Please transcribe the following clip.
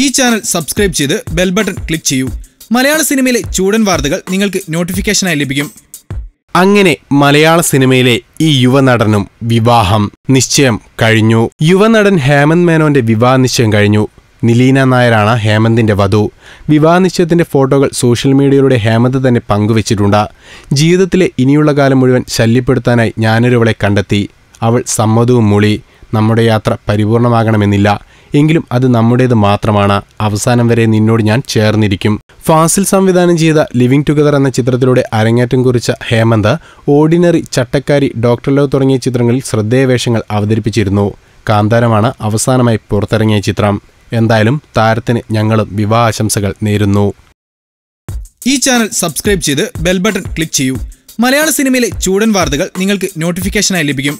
ഈ channel subscribe ചെയ്ത് bell button click ചെയ്യൂ മലയാള സിനിമയിലെ ചൂടൻ വാർത്തകൾ നിങ്ങൾക്ക് നോട്ടിഫിക്കേഷനായി ലഭിക്കും അങ്ങനെ മലയാള സിനിമയിലെ ഈ യുവനടനും വിവാഹം നിശ്ചയം കഴിഞ്ഞു യുവനടൻ ഹേമന്ത് മേനോന്റെ വിവാഹ നിശ്ചയം കഴിഞ്ഞു നിലീന നായരാണ് ഹേമന്തിൻ്റെ വധു വിവാഹ നിശ്ചയത്തിൻ്റെ ഫോട്ടോകൾ സോഷ്യൽ മീഡിയയിലൂടെ ഹേമന്ത് തന്നെ പങ്കുവച്ചിട്ടുണ്ട് ജീവിതത്തിലെ ഇനിയുള്ള കാലം മുഴുവൻ ശല്യപ്പെടുത്താനായി ഞാനൊരുവളെ കണ്ടെത്തി അവൾ സമ്മതവും മൂളി നമ്മുടെ യാത്ര പരിപൂർണമാകണമെന്നില്ല എങ്കിലും അത് നമ്മുടേത് മാത്രമാണ് അവസാനം വരെ നിന്നോട് ഞാൻ ചേർന്നിരിക്കും ഫാസിൽ സംവിധാനം ചെയ്ത ലിവിംഗ് ടുഗദർ എന്ന ചിത്രത്തിലൂടെ അരങ്ങേറ്റം കുറിച്ച Hemanth Ordinary Chattakkari Doctor Love തുടങ്ങിയ ചിത്രങ്ങളിൽ ശ്രദ്ധേയ വേഷങ്ങൾ അവതരിപ്പിച്ചിരുന്നു കാന്താരമാണ് അവസാനമായി പുറത്തിറങ്ങിയ ചിത്രം എന്തായാലും താരത്തിന് ഞങ്ങളും ആശംസകൾ നേരുന്നു ഈ ചാനൽ സബ്സ്ക്രൈബ് ചെയ്ത് ബെൽ ബട്ടൺ ക്ലിക്ക് ചെയ്യൂ മലയാള സിനിമയിലെ ചൂടൻ വാർത്തകൾ നിങ്ങൾക്ക് നോട്ടിഫിക്കേഷനായി ലഭിക്കും